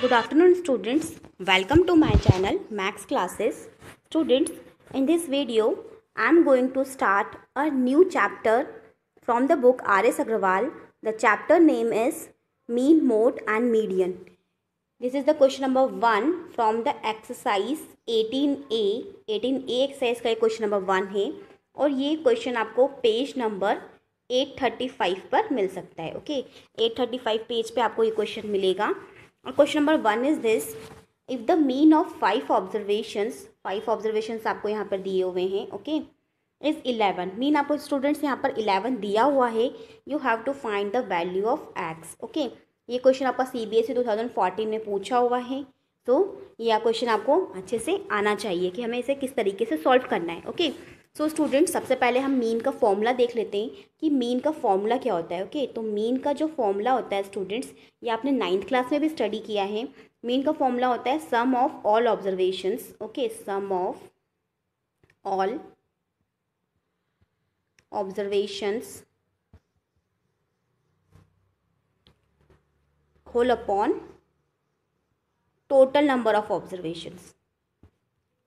Good afternoon students welcome to my channel Max classes students in this video I am going to start a new chapter from the book R S Agarwal the chapter name is mean mode and median this is the question number one from the exercise eighteen A eighteen A exercise का question number one है और ये question आपको page number eight thirty five पर मिल सकता है okay eight thirty five page पर आपको ये क्वेश्चन मिलेगा question number one is this if the mean of five observations five observations आपको यहाँ पर दिए हुए हैं ओके इज़ इलेवन मीन आपको स्टूडेंट्स यहाँ पर इलेवन दिया हुआ है you have to find the value of x okay ये क्वेश्चन आपका C B S E two thousand fourteen में पूछा हुआ है तो यह क्वेश्चन आपको अच्छे से आना चाहिए कि हमें इसे किस तरीके से सॉल्व करना है okay okay? So so, student सबसे पहले हम मीन का फॉर्मूला देख लेते हैं कि मीन का फॉर्मूला क्या होता है ओके okay? तो मीन का जो फॉर्मूला होता है स्टूडेंट्स ये आपने नाइन्थ क्लास में भी स्टडी किया है मीन का फॉर्मूला होता है sum of all observations okay sum of all observations whole upon total number of observations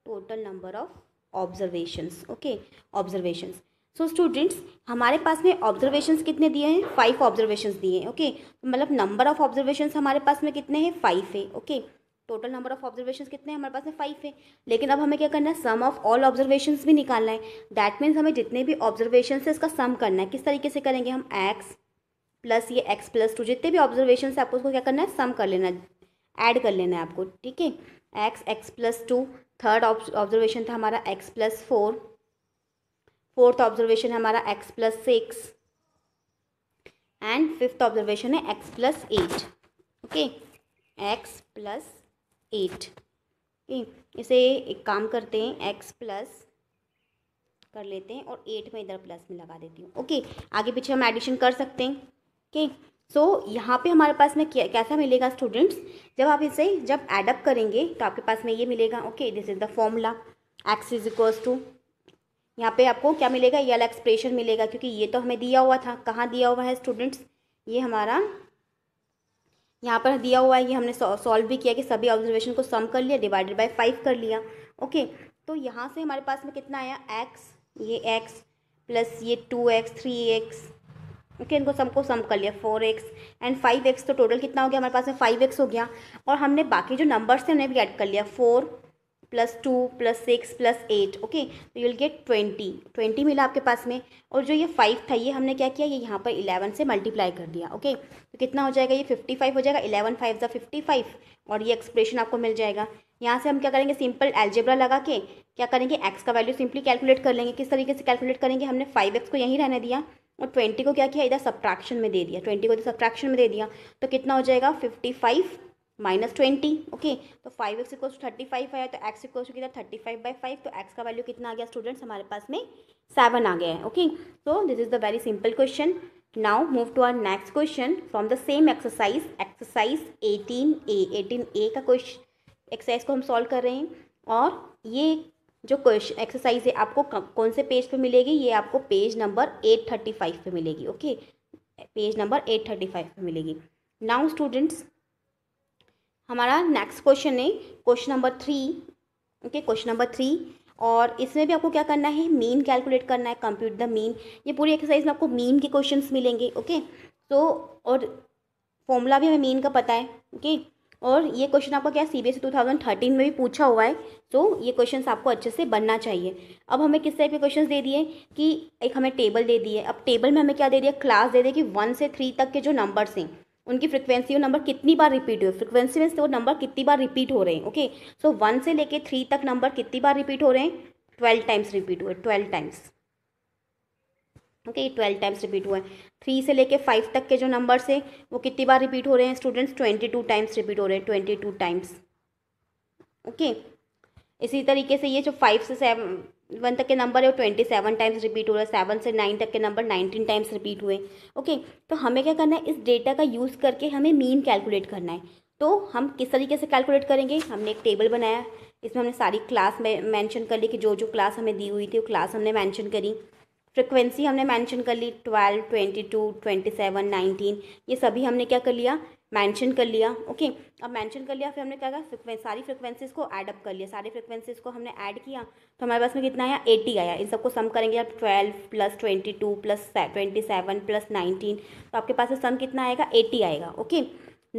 total number of observations okay observations so students हमारे पास में ऑब्जर्वेशंस कितने दिए हैं फाइव ऑब्जर्वेशंस दिए हैं ओके तो मतलब नंबर ऑफ ऑब्जर्वेशंस हमारे पास में कितने हैं फाइव है okay total number of observations कितने हैं हमारे पास में फाइव है लेकिन अब हमें क्या करना है सम ऑफ ऑल ऑब्जर्वेशंस भी निकालना है दैट मीन्स हमें जितने भी ऑब्जर्वेशन है इसका सम करना है किस तरीके से करेंगे हम एक्स प्लस ये एक्स प्लस टू जितने भी ऑब्जर्वेशन है आपको उसको क्या करना है सम कर लेना है ऐड कर लेना है आपको ठीक है x x plus two third observation था हमारा x plus four fourth observation हमारा x plus six and fifth observation है x plus eight okay x plus eight okay इसे एक काम करते हैं एक्स प्लस कर लेते हैं और एट में इधर प्लस में लगा देती हूँ ओके आगे पीछे हम एडिशन कर सकते हैं ओके सो so, यहाँ पे हमारे पास में क्या कैसा मिलेगा स्टूडेंट्स जब आप इसे जब एडअप करेंगे तो आपके पास में ये मिलेगा okay this is the formula x is equals to यहाँ पे आपको क्या मिलेगा ये अलग एक्सप्रेशन मिलेगा क्योंकि ये तो हमें दिया हुआ था कहाँ दिया हुआ है स्टूडेंट्स ये हमारा यहाँ पर दिया हुआ है ये हमने सॉल्व भी किया कि सभी ऑब्जर्वेशन को सम कर लिया डिवाइडेड बाई फाइव कर लिया ओके तो यहाँ से हमारे पास में कितना आया एक्स ये एक्स प्लस ये two x three x okay इनको सबको सम कर लिया four x and five x तो टोटल कितना हो गया हमारे पास में फाइव एक्स हो गया और हमने बाकी जो नंबर्स थे उन्हें भी ऐड कर लिया four plus two plus six plus eight okay तो you will get twenty twenty मिला आपके पास में और जो ये फाइव था ये हमने क्या किया ये यहाँ पर इलेवन से मल्टीप्लाई कर दिया ओके तो कितना हो जाएगा ये फिफ्टी फाइव हो जाएगा इलेवन फाइव ज़ा फिफ्टी फाइव और ये एक्सप्रेशन आपको मिल जाएगा यहाँ से हम क्या करेंगे सिंपल एल्जेब्रा लगा के क्या करेंगे एक्स का वैल्यू सिंपली कैलकुलेट कर लेंगे किस तरीके से कैलकुलेट करेंगे हमने फाइव एक्स को यहीं रहने दिया और ट्वेंटी को क्या किया इधर सब्ट्रैक्शन में दे दिया ट्वेंटी को इधर तो सब्ट्रैक्शन में दे दिया तो कितना हो जाएगा fifty five minus twenty okay तो five x equal to thirty five आया तो एक्स इक्वल टू कितना थर्टी फाइव बाई फाइव तो एक्स का वैल्यू कितना आ गया स्टूडेंट्स हमारे पास में सेवन आ गया है okay so this is the very simple question now move to our next question from the same exercise exercise eighteen A eighteen A का क्वेश्चन एक्सरसाइज को हम सॉल्व कर रहे हैं और ये जो क्वेश्चन एक्सरसाइज है आपको कौन से पेज पे मिलेगी ये आपको page number eight thirty five पर मिलेगी okay page number eight thirty five पर मिलेगी नाउ स्टूडेंट्स हमारा नेक्स्ट क्वेश्चन है question number three okay question number three और इसमें भी आपको क्या करना है मीन कैलकुलेट करना है कंप्यूट द मीन ये पूरी एक्सरसाइज में आपको मीन के क्वेश्चन मिलेंगे ओके तो और फॉर्मूला भी हमें मीन का पता है ओके और ये क्वेश्चन आपका क्या C B S E two thousand thirteen में भी पूछा हुआ है तो ये क्वेश्चन आपको अच्छे से बनना चाहिए अब हमें किस टाइप के क्वेश्चन दे दिए कि एक हमें टेबल दे दिए अब टेबल में हमें क्या दे दिया क्लास दे दिए कि वन से थ्री तक के जो नंबर्स हैं उनकी फ्रिक्वेंसी और नंबर कितनी बार रिपीट हुए फ्रिक्वेंसी से वो नंबर कितनी बार रिपीट हो रहे हैं ओके सो वन से लेके थ्री तक नंबर कितनी बार रिपीट हो रहे हैं ट्वेल्व टाइम्स रिपीट हुए twelve times okay okay, twelve times repeat हुए हैं थ्री से लेके फाइव तक के जो नंबर्स हैं वो कितनी बार रिपीट हो रहे हैं students twenty two times repeat हो रहे हैं ट्वेंटी टू टाइम्स ओके इसी तरीके से ये जो फाइव से सेवन वन तक के नंबर है वो ट्वेंटी सेवन टाइम्स रिपीट हो रहा है सेवन से नाइन तक के नंबर नाइनटीन टाइम्स रिपीट हुए ओके okay, तो हमें क्या करना है इस डेटा का यूज़ करके हमें मीन कैलकुलेट करना है तो हम किस तरीके से कैलकुलेट करेंगे हमने एक टेबल बनाया इसमें हमने सारी क्लास में मेंशन कर ली कि जो जो क्लास हमें दी हुई थी वो क्लास हमने मेंशन करी फ्रिक्वेंसी हमने मैंशन कर ली twelve twenty two twenty seven nineteen ये सभी हमने क्या कर लिया मैंशन कर लिया ओके अब मैंशन कर लिया फिर हमने क्या कहा फ्रिक्वेंसी सारी फ्रिक्वेंसीज़ को एडअप कर लिया सारी फ्रिक्वेंसीज़ को हमने ऐड किया तो हमारे पास में कितना आया एटी आया इन सबको सम करेंगे आप twelve plus twenty two plus twenty seven plus nineteen तो आपके पास में सम कितना आएगा एटी आएगा ओके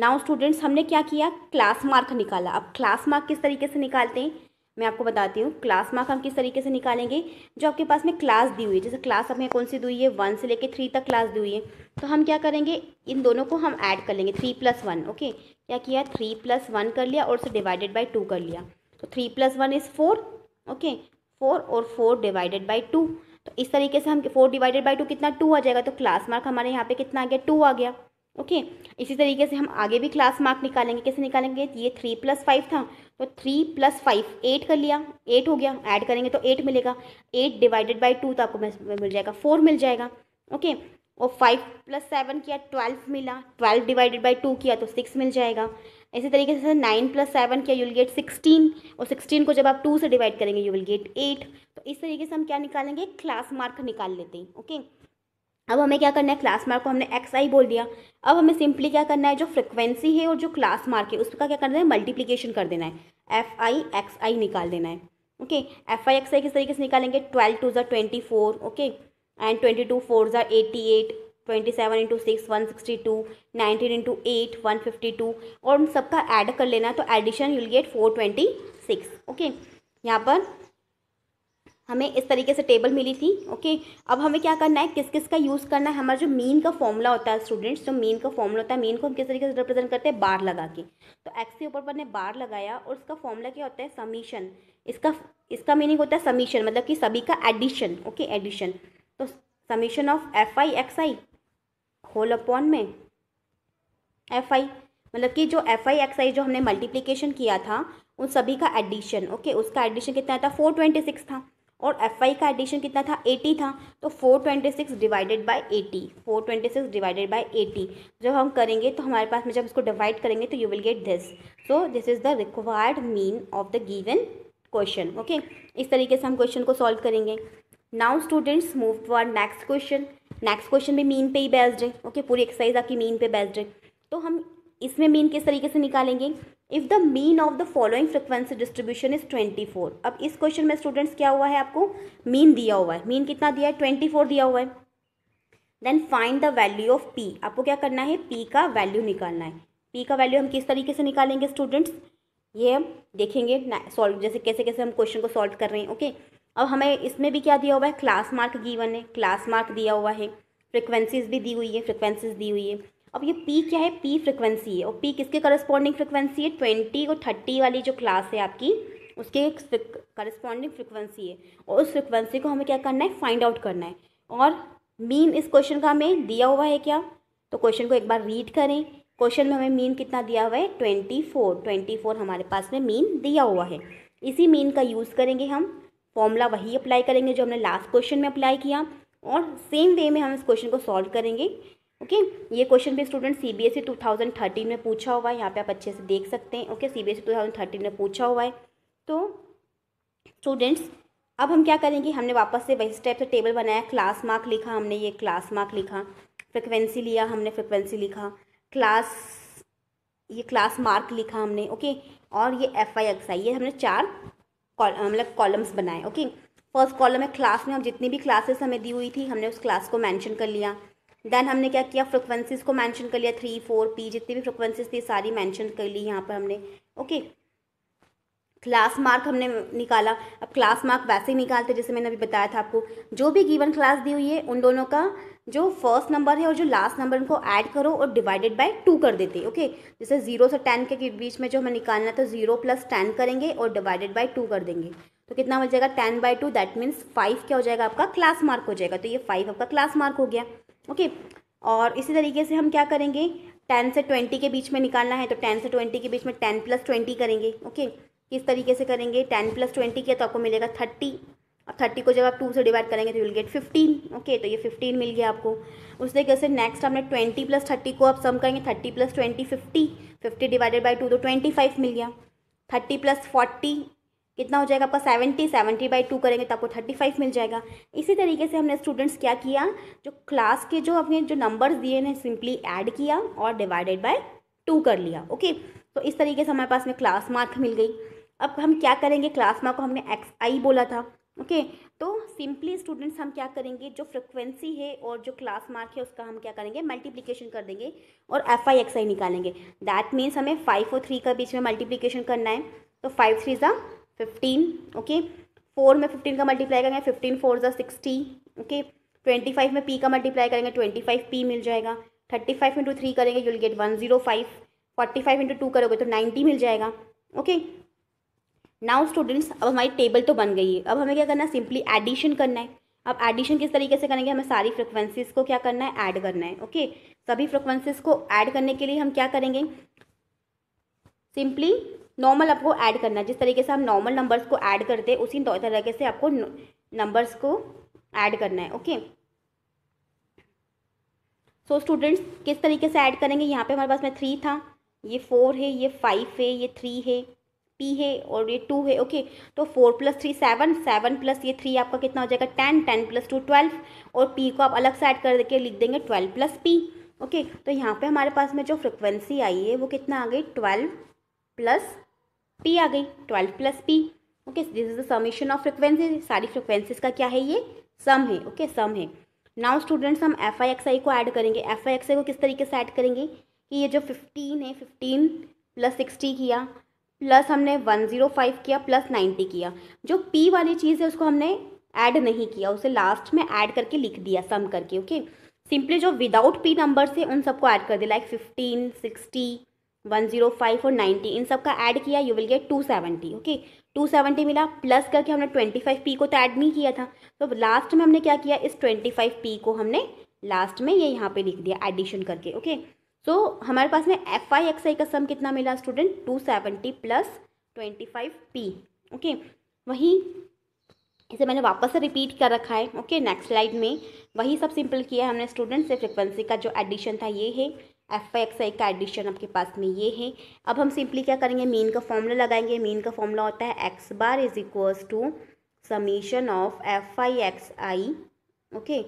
नाउ स्टूडेंट्स हमने क्या किया क्लास मार्क निकाला अब क्लास मार्क किस तरीके से निकालते हैं मैं आपको बताती हूँ क्लास मार्क हम किस तरीके से निकालेंगे जो आपके पास में क्लास दी हुई है जैसे क्लास आपने कौन सी दी हुई है वन से लेके थ्री तक क्लास दी हुई है तो हम क्या करेंगे इन दोनों को हम ऐड कर लेंगे थ्री प्लस वन ओके क्या किया थ्री प्लस वन कर लिया और उसे डिवाइडेड बाई टू कर लिया तो three plus one is four okay four और फोर डिवाइडेड बाई टू तो इस तरीके से हम फोर डिवाइडेड बाई टू कितना टू आ जाएगा तो क्लास मार्क हमारे यहाँ पर कितना आ गया टू आ गया ओके okay. इसी तरीके से हम आगे भी क्लास मार्क निकालेंगे कैसे निकालेंगे तो ये थ्री प्लस फाइव था तो थ्री प्लस फाइव एट कर लिया एट हो गया ऐड करेंगे तो एट मिलेगा एट डिवाइडेड बाई टू तो आपको मिल जाएगा फोर मिल जाएगा ओके okay. और फाइव प्लस सेवन किया ट्वेल्व मिला ट्वेल्व डिवाइडेड बाई टू किया तो सिक्स मिल जाएगा इसी तरीके से नाइन प्लस सेवन किया यू विल गेट सिक्सटीन और सिक्सटीन को जब आप टू से डिवाइड करेंगे यू विल गेट एट तो इस तरीके से हम क्या निकालेंगे क्लास मार्क निकाल लेते हैं ओके okay. अब हमें क्या करना है क्लास मार्क को हमने एक्स आई बोल दिया अब हमें सिंपली क्या करना है जो फ्रिक्वेंसी है और जो क्लास मार्क है उसका क्या करना है मल्टीप्लीकेशन कर देना है एफ आई एक्स आई निकाल देना है okay F I X I किस तरीके से निकालेंगे ट्वेल्व टू जर twenty four okay and twenty two four ज़र eighty eight twenty seven into six one sixty two nineteen into eight one fifty two और उन सबका ऐड कर लेना है तो addition you'll get four twenty six okay यहाँ पर हमें इस तरीके से टेबल मिली थी ओके अब हमें क्या करना है किस किस का यूज़ करना है हमारा जो मीन का फॉर्मूला होता है स्टूडेंट्स जो मीन का फॉर्मूला होता है मीन को हम किस तरीके से रिप्रेजेंट करते हैं बार लगा के तो एक्स के ऊपर पर ने बार लगाया और उसका फॉर्मूला क्या होता है समीशन इसका इसका मीनिंग होता है समीशन मतलब कि सभी का एडिशन ओके एडिशन तो summation of F I X I whole upon में एफ आई मतलब कि जो एफ आई एक्स आई जो हमने मल्टीप्लीकेशन किया था उन सभी का एडिशन ओके उसका एडिशन कितना था फोर ट्वेंटी सिक्स था और एफ आई का एडिशन कितना था एटी था तो four twenty six divided by eighty four twenty six divided by eighty जब हम करेंगे तो हमारे पास में जब इसको डिवाइड करेंगे तो you will get this so this is the required mean of the given question okay इस तरीके से हम क्वेश्चन को सॉल्व करेंगे now students move to our next question next question भी मीन पे ही बेस्ड है ओके पूरी एक्सरसाइज आपकी मीन पे बेस्ड है तो हम इसमें मीन किस तरीके से निकालेंगे if the mean of the following frequency distribution is twenty four अब इस क्वेश्चन में स्टूडेंट्स क्या हुआ है आपको मीन दिया हुआ है मीन कितना दिया है ट्वेंटी फोर दिया हुआ है then find the value of P आपको क्या करना है पी का वैल्यू निकालना है पी का वैल्यू हम किस तरीके से निकालेंगे स्टूडेंट्स ये हम देखेंगे सॉल्व जैसे कैसे कैसे हम क्वेश्चन को सॉल्व कर रहे हैं ओके अब हमें इसमें भी क्या दिया हुआ है क्लास मार्क गीवन है क्लास मार्क दिया हुआ है फ्रिक्वेंसीज भी दी हुई है फ्रिक्वेंसीज दी हुई है अब ये पी क्या है पी फ्रिक्वेंसी है और पी किसके करस्पॉन्डिंग फ्रिक्वेंसी है ट्वेंटी और थर्टी वाली जो क्लास है आपकी उसके करस्पॉन्डिंग फ्रिक्वेंसी है और उस फ्रिक्वेंसी को हमें क्या करना है फाइंड आउट करना है और मीन इस क्वेश्चन का हमें दिया हुआ है क्या तो क्वेश्चन को एक बार रीड करें क्वेश्चन में हमें मीन कितना दिया हुआ है ट्वेंटी फोर ट्वेंटी फोर हमारे पास में मीन दिया हुआ है इसी मीन का यूज़ करेंगे हम फॉर्मूला वही अप्लाई करेंगे जो हमने लास्ट क्वेश्चन में अप्लाई किया और सेम वे में हम इस क्वेश्चन को सॉल्व करेंगे ओके okay? ये क्वेश्चन भी student C B S E two thousand thirteen में पूछा हुआ है यहाँ पे आप अच्छे से देख सकते हैं okay C B S E two thousand thirteen में पूछा हुआ है तो स्टूडेंट्स अब हम क्या करेंगे हमने वापस से वही स्टेप से टेबल बनाया क्लास मार्क लिखा हमने ये क्लास मार्क लिखा फ्रिक्वेंसी लिया हमने फ्रिक्वेंसी लिखा क्लास ये क्लास मार्क लिखा हमने ओके और ये एफ आई एक्स आई ये हमने चार मतलब कॉलम्स बनाए ओके फर्स्ट कॉलम है क्लास में हम जितनी भी क्लासेस हमें दी हुई थी हमने उस क्लास को मैंशन कर लिया देन हमने क्या किया फ्रिक्वेंसीज़ को मैंशन कर लिया थ्री फोर पी जितनी भी फ्रिक्वेंसीज थी सारी मैंशन कर ली यहाँ पर हमने ओके क्लास मार्क हमने निकाला अब क्लास मार्क वैसे ही निकालते जैसे मैंने अभी बताया था आपको जो भी गिवन क्लास दी हुई है उन दोनों का जो फर्स्ट नंबर है और जो लास्ट नंबर उनको ऐड करो और डिवाइडेड बाय टू कर देते ओके जैसे जीरो से टेन के बीच में जो हमें निकालना था तो जीरो प्लस टेन करेंगे और डिवाइडेड बाई टू कर देंगे तो कितना मिल जाएगा ten by two that means five क्या हो जाएगा आपका क्लास मार्क हो जाएगा तो ये फाइव आपका क्लास मार्क हो गया ओके और इसी तरीके से हम क्या करेंगे टेन से ट्वेंटी के बीच में निकालना है तो टेन से ट्वेंटी के बीच में टेन प्लस ट्वेंटी करेंगे ओके किस तरीके से करेंगे टेन प्लस ट्वेंटी किया तो आपको मिलेगा थर्टी और थर्टी को जब आप टू से डिवाइड करेंगे तो विल गेट फिफ्टीन ओके तो ये फिफ्टीन मिल गया आपको उस तरीके से नेक्स्ट हमने ट्वेंटी प्लस थर्टी को आप सम करेंगे thirty plus twenty fifty fifty divided by two तो ट्वेंटी फाइव मिल गया थर्टी प्लस फोर्टी कितना हो जाएगा आपका सेवेंटी सेवेंटी बाई टू करेंगे तो आपको थर्टी फाइव मिल जाएगा इसी तरीके से हमने स्टूडेंट्स क्या किया जो क्लास के जो अपने जो नंबर्स दिए हैं सिंपली ऐड किया और डिवाइडेड बाय टू कर लिया ओके तो इस तरीके से हमारे पास में क्लास मार्क मिल गई अब हम क्या करेंगे क्लास मार्क को हमने एक्स आई बोला था ओके तो सिंपली स्टूडेंट्स हम क्या करेंगे जो फ्रिक्वेंसी है और जो क्लास मार्क है उसका हम क्या करेंगे मल्टीप्लीकेशन कर देंगे और एफ आई एक्स आई निकालेंगे दैट मीन्स हमें फाइव और थ्री का बीच में मल्टीप्लीकेशन करना है तो फाइव थ्री ज़ा फिफ्टीन ओके फोर में फिफ्टीन का मल्टीप्लाई करेंगे फिफ्टीन फोर ज़ा सिक्सटी ओके ट्वेंटी फाइव में पी का मल्टीप्लाई करेंगे ट्वेंटी फाइव पी मिल जाएगा थर्टी फाइव इंटू थ्री करेंगे you'll get one zero five forty five into two करोगे तो नाइन्टी मिल जाएगा ओके नाउ स्टूडेंट्स अब हमारी टेबल तो बन गई है अब हमें क्या करना है सिंपली एडिशन करना है अब एडिशन किस तरीके से करेंगे हमें सारी फ्रिक्वेंसीज को क्या करना है ऐड करना है ओके सभी फ्रिक्वेंसीज को ऐड करने के लिए हम क्या करेंगे सिंपली नॉर्मल आपको ऐड करना है जिस तरीके से हम नॉर्मल नंबर्स को ऐड करते हैं उसी तरीके से आपको नंबर्स को ऐड करना है ओके सो स्टूडेंट्स किस तरीके से ऐड करेंगे यहाँ पे हमारे पास में थ्री था ये फोर है ये फाइव है ये थ्री है पी है और ये टू है ओके तो four plus three seven seven plus ये थ्री आपका कितना हो जाएगा ten ten plus two twelve और पी को आप अलग से ऐड कर लिख देंगे ट्वेल्व प्लस पी ओके तो यहाँ पे हमारे पास में जो फ्रिक्वेंसी आई है वो कितना आ गई ट्वेल्व प्लस पी आ गई twelve plus P okay this is the summation of frequency सारी फ्रिक्वेंसीज का क्या है ये सम है ओके okay, सम है नाउ स्टूडेंट्स हम एफ आई एक्स आई को ऐड करेंगे एफ आई एक्स आई को किस तरीके से ऐड करेंगे कि ये जो फिफ्टीन है फिफ्टीन प्लस सिक्सटी किया प्लस हमने वन ज़ीरो फाइव किया प्लस नाइन्टी किया जो पी वाली चीज़ है उसको हमने ऐड नहीं किया उसे लास्ट में ऐड करके लिख दिया सम करके ओके okay? सिंपली जो विदाउट पी नंबर्स से उन सबको ऐड कर दिया like fifteen sixty one zero five और नाइन्टी इन सब का ऐड किया you will get two seventy okay two seventy मिला प्लस करके हमने ट्वेंटी फाइव पी को तो ऐड नहीं किया था तो लास्ट में हमने क्या किया इस ट्वेंटी फाइव पी को हमने लास्ट में ये यहाँ पे लिख दिया एडिशन करके ओके सो so, हमारे पास में एफ आई एक्स आई का सम कितना मिला student two seventy plus twenty five P okay वहीं इसे मैंने वापस से रिपीट कर रखा है ओके नेक्स्ट स्लाइड में वही सब सिंपल किया है हमने स्टूडेंट से फ्रिक्वेंसी का जो एडिशन था ये है एफ पाई एक्स आई का एडिशन आपके पास में ये है अब हम सिंपली क्या करेंगे मीन का फॉर्मूला लगाएंगे मीन का फॉर्मूला होता है X bar is equals to summation of F I X I okay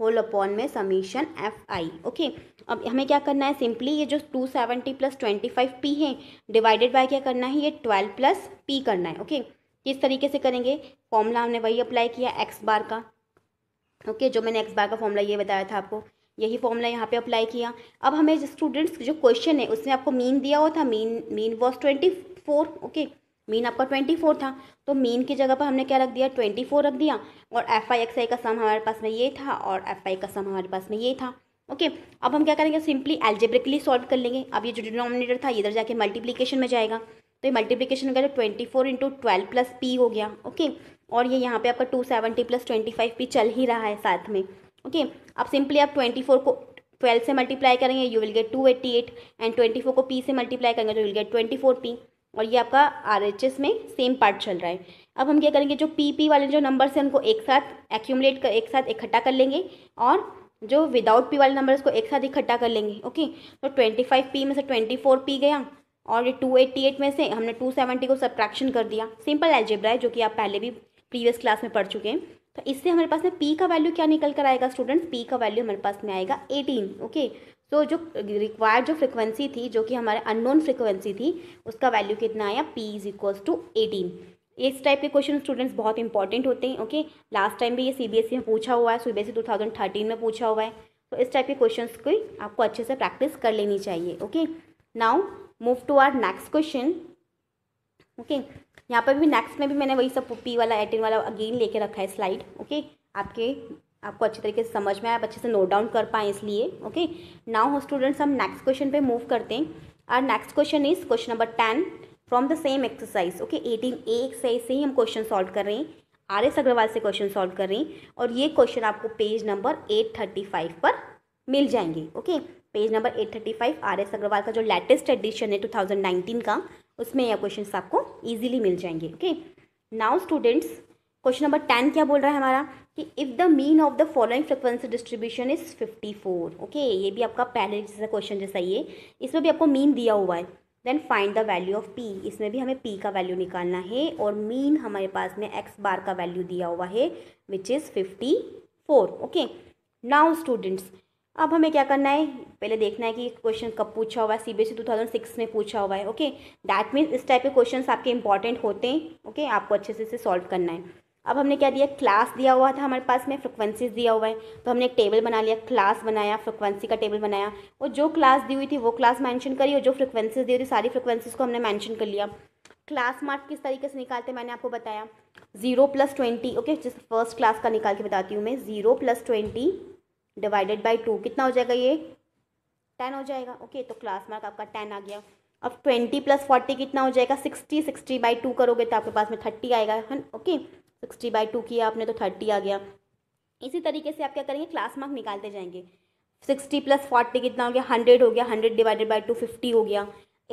whole upon में समीशन एफ आई ओके अब हमें क्या करना है सिंपली ये जो two seventy plus twenty five P है डिवाइडेड बाय क्या करना है ये ट्वेल्व प्लस पी करना है ओके okay? किस तरीके से करेंगे फॉर्मूला हमने वही अप्लाई किया एक्स बार का ओके okay? जो मैंने एक्स बार का फॉर्मूला ये बताया था आपको यही फॉर्मूला यहाँ पे अप्लाई किया अब हमें स्टूडेंट्स जो क्वेश्चन है उसमें आपको मीन दिया हुआ था mean mean was twenty four okay mean आपका ट्वेंटी फोर था तो मीन की जगह पर हमने क्या रख दिया ट्वेंटी फोर रख दिया और एफ आई एक्स आई का सम हमारे पास में ये था और एफ आई का सम हमारे पास में ये था ओके okay, अब हम क्या करेंगे सिंपली एल्जेब्रिकली सॉल्व कर लेंगे अब ये जो डिनोमिनेटर था इधर जाके मल्टीप्लीकेशन में जाएगा तो ये मल्टीप्लीकेशन का जो twenty four into twelve plus P हो गया ओके okay? और ये यहाँ पे आपका two seventy plus twenty five P चल ही रहा है साथ में ओके अब सिंपली आप ट्वेंटी फोर को ट्वेल्व से मल्टीप्लाई करेंगे you will get two eighty eight and twenty four को पी से मल्टीप्लाई करेंगे तो will get twenty four P और ये आपका आर एच एस में सेम पार्ट चल रहा है अब हम क्या करेंगे जो पी पी वाले जो नंबर्स हैं उनको एक साथ एक्यूमलेट कर एक साथ इकट्ठा कर लेंगे और जो विदाउट पी वाले नंबर्स को एक साथ इकट्ठा कर लेंगे ओके तो ट्वेंटी फाइव पी में से ट्वेंटी फोर पी गया और ये टू एट्टी एट में से हमने टू सेवेंटी को सब्ट्रैक्शन कर दिया सिंपल एल्जेब्रा है जो कि आप पहले भी प्रीवियस क्लास में पढ़ चुके हैं तो इससे हमारे पास में पी का वैल्यू क्या निकल कर आएगा स्टूडेंट्स पी का वैल्यू हमारे पास में आएगा एटीन ओके सो जो रिक्वायर्ड जो फ्रिक्वेंसी थी जो कि हमारे अननोन फ्रिक्वेंसी थी उसका वैल्यू कितना आया P is equals to eighteen इस टाइप के क्वेश्चन स्टूडेंट्स बहुत इंपॉर्टेंट होते हैं ओके लास्ट टाइम भी ये सी e में पूछा हुआ है थाउजेंड थर्टीन में पूछा हुआ है तो इस टाइप के क्वेश्चन को आपको अच्छे से प्रैक्टिस कर लेनी चाहिए okay now move to our next question okay यहाँ पर भी नेक्स्ट में भी मैंने वही सब पी वाला एटीन वाला अगेन लेके रखा है स्लाइड ओके आपके आपको अच्छे तरीके से समझ में आए आप अच्छे से नोट डाउन कर पाएँ इसलिए ओके नाउ हो स्टूडेंट्स हम नेक्स्ट क्वेश्चन पे मूव करते हैं और next question is question number ten from the same exercise okay eighteen A exercise से ही हम क्वेश्चन सॉल्व कर रहे हैं आर एस अग्रवाल से क्वेश्चन सॉल्व कर रहे हैं और ये क्वेश्चन आपको page number eight thirty five पर मिल जाएंगे okay page number eight thirty five R S Agarwal का जो लेटेस्ट एडिशन है टू थाउजेंड नाइनटीन का उसमें यह क्वेश्चन आपको ईजिली मिल जाएंगे okay now students question number ten क्या बोल रहा है हमारा कि if the mean of the following frequency distribution is fifty four okay ये भी आपका पहले जैसा क्वेश्चन जैसा ये इसमें भी आपको मीन दिया हुआ है then find the value of P इसमें भी हमें पी का वैल्यू निकालना है और मीन हमारे पास में एक्स बार का वैल्यू दिया हुआ है which is fifty four okay now students अब हमें क्या करना है पहले देखना है कि क्वेश्चन कब पूछा हुआ है थाउजेंड सिक्स e में पूछा हुआ है ओके दैट मीन्स इस टाइप के क्वेश्चन आपके इंपॉर्टेंट होते हैं ओके आपको अच्छे से इसे सॉल्व करना है अब हमने क्या दिया क्लास दिया हुआ था हमारे पास में फ्रिक्वेंसीज दिया हुआ है तो हमने एक टेबल बना लिया क्लास बनाया फ्रिक्वेंसी का टेबल बनाया और जो क्लास दी हुई थी वो क्लास मेंशन करी और जो फ्रिक्वेंसीज दी हुई थी सारी फ्रिक्वेंसीज को हमने मेंशन कर लिया क्लास मार्क किस तरीके से निकालते मैंने आपको बताया जीरो प्लस ट्वेंटी ओके जिस फर्स्ट क्लास का निकाल के बताती हूँ मैं zero plus twenty divided by two कितना हो जाएगा ये टेन हो जाएगा ओके तो क्लास मार्क आपका टेन आ गया अब ट्वेंटी प्लस फोर्टी कितना हो जाएगा सिक्सटी सिक्सटी बाई टू करोगे तो आपके पास में थर्टी आएगा है ओके सिक्सटी बाई टू किया आपने तो थर्टी आ गया इसी तरीके से आप क्या करेंगे क्लास मार्क निकालते जाएंगे सिक्सटी प्लस फोर्टी कितना हो गया हंड्रेड हो गया hundred divided by two fifty हो गया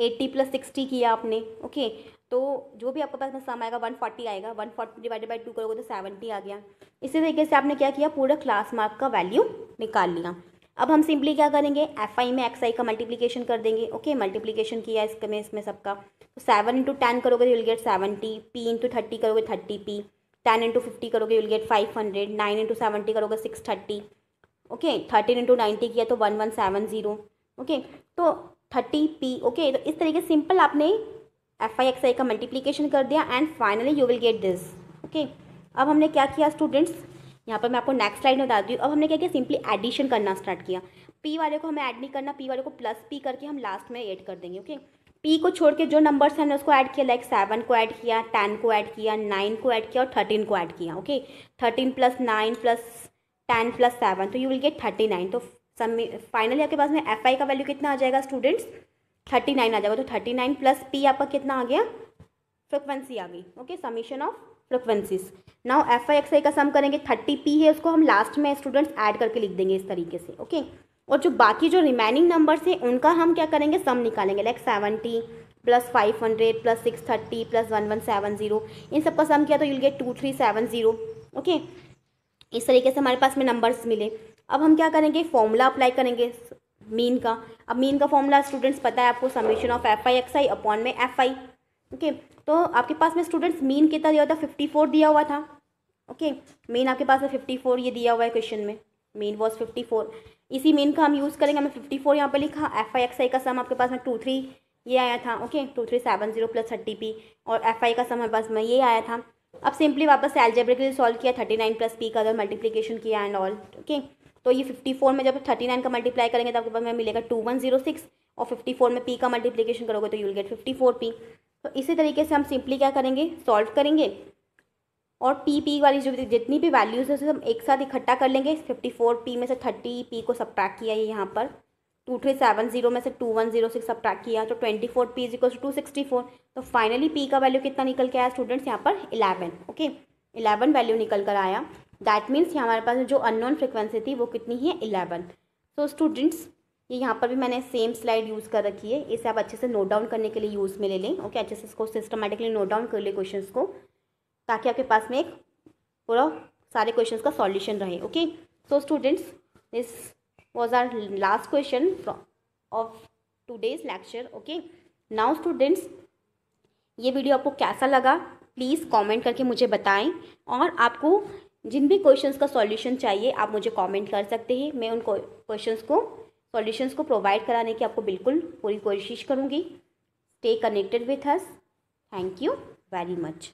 एट्टी प्लस सिक्सटी किया आपने ओके तो जो भी आपके पास में सम आएगा वन फोर्टी आएगा one forty divided by two करोगे तो सेवेंटी आ गया इसी तरीके से आपने क्या किया पूरा क्लास मार्क का वैल्यू निकाल लिया अब हम सिंपली क्या करेंगे एफ आई में एक्स आई का मल्टीप्लीकेशन कर देंगे ओके मल्टीप्लीकेशन किया इसके में इसमें सबका तो सेवन इंटू टेन करोगे तो get seventy P into thirty करोगे thirty P ten into fifty करोगे you'll get five hundred nine into seventy करोगे six thirty okay thirteen into ninety किया तो one one seven zero okay तो thirty P okay तो इस तरीके simple आपने एफ आई एक्स आई का मल्टीप्लीकेशन कर दिया and finally you will get this okay अब हमने क्या किया स्टूडेंट्स यहाँ पर मैं आपको नेक्स्ट स्लाइड में बता दी अब हमने क्या किया सिंपली एडिशन करना स्टार्ट किया पी वाले को हमें ऐड नहीं करना पी वाले को प्लस पी करके हम लास्ट में ऐड कर देंगे ओके पी को छोड़ के जो नंबर्स हैं हमने उसको ऐड किया लाइक सेवन को ऐड किया टेन को ऐड किया नाइन को ऐड किया और थर्टीन को ऐड किया okay thirteen plus nine plus ten plus seven तो you will get thirty nine तो सम फाइनली आपके पास में एफ आई का वैल्यू कितना आ जाएगा स्टूडेंट्स थर्टी नाइन आ जाएगा तो थर्टी नाइन प्लस पी आपका कितना आ गया फ्रिक्वेंसी आ गई okay summation of frequencies now F I X I का सम करेंगे थर्टी पी है उसको हम लास्ट में स्टूडेंट्स ऐड करके लिख देंगे इस तरीके से ओके okay? और जो बाकी जो रिमेनिंग नंबर्स हैं उनका हम क्या करेंगे सम निकालेंगे like seventy plus five hundred plus six thirty plus one one seven zero इन सबका सम किया तो you'll get two three seven zero okay इस तरीके से हमारे पास में नंबर्स मिले अब हम क्या करेंगे फॉर्मूला अप्लाई करेंगे मीन का अब मीन का फॉर्मूला स्टूडेंट्स पता है आपको summation of F I X I upon में एफ आई ओके तो आपके पास में स्टूडेंट्स मीन कितना दिया हुआ था फिफ्टी फोर दिया हुआ था ओके मीन आपके पास में फिफ्टी फोर ये दिया हुआ है क्वेश्चन में मीन वॉज फिफ्टी फोर इसी मीन का हम यूज़ करेंगे हमें फिफ्टी फोर यहाँ पर लिखा एफ आई एक्स आई का सम आपके पास में टू थ्री ये आया था okay two three seven zero plus thirty P और एफ आई का सम हमारे पास में ये आया था अब सिंपली वापस एल्जेब्रिकली सॉल्व किया थर्टी नाइन प्लस पी का अगर मल्टीप्लीकेशन किया एंड ऑल ओके तो ये फिफ्टी फोर में जब थर्टी नाइन का मल्टीप्लाई करेंगे तो आपके पास में मिलेगा टू वन जीरो सिक्स और फिफ्टी फोर में पी का मल्टीप्लीकेशन करोगे तो you'll get fifty four P तो इसी तरीके से हम सिंपली क्या करेंगे सॉल्व करेंगे और पी पी वाली जो जितनी भी वैल्यूज़ है उसे हम एक साथ इकट्ठा कर लेंगे फिफ्टी फोर पी में से थर्टी पी को ट्रैक किया है यहाँ पर टू थ्री सेवन जीरो में से two one zero six track किया तो twenty four P zero two sixty four तो फाइनली पी का वैल्यू कितना निकल के आया स्टूडेंट्स यहाँ पर इलेवन ओके इलेवन वैल्यू निकल कर आया दैट मीन्स हमारे पास जो अननोन फ्रिक्वेंसी थी वो कितनी है इलेवन सो स्टूडेंट्स ये यहाँ पर भी मैंने सेम स्लाइड यूज़ कर रखी है इसे आप अच्छे से नोट डाउन करने के लिए यूज़ में ले लें ओके अच्छे से इसको सिस्टमेटिकली नोट डाउन कर ले क्वेश्चन को ताकि आपके पास में एक पूरा सारे क्वेश्चन का सॉल्यूशन रहे okay so students this was our last question of today's lecture okay now students ये वीडियो आपको कैसा लगा प्लीज़ कमेंट करके मुझे बताएं और आपको जिन भी क्वेश्चंस का सॉल्यूशन चाहिए आप मुझे कमेंट कर सकते हैं मैं उन क्वेश्चंस को सॉल्यूशंस को प्रोवाइड कराने की आपको बिल्कुल पूरी कोशिश करूँगी stay connected with us thank you very much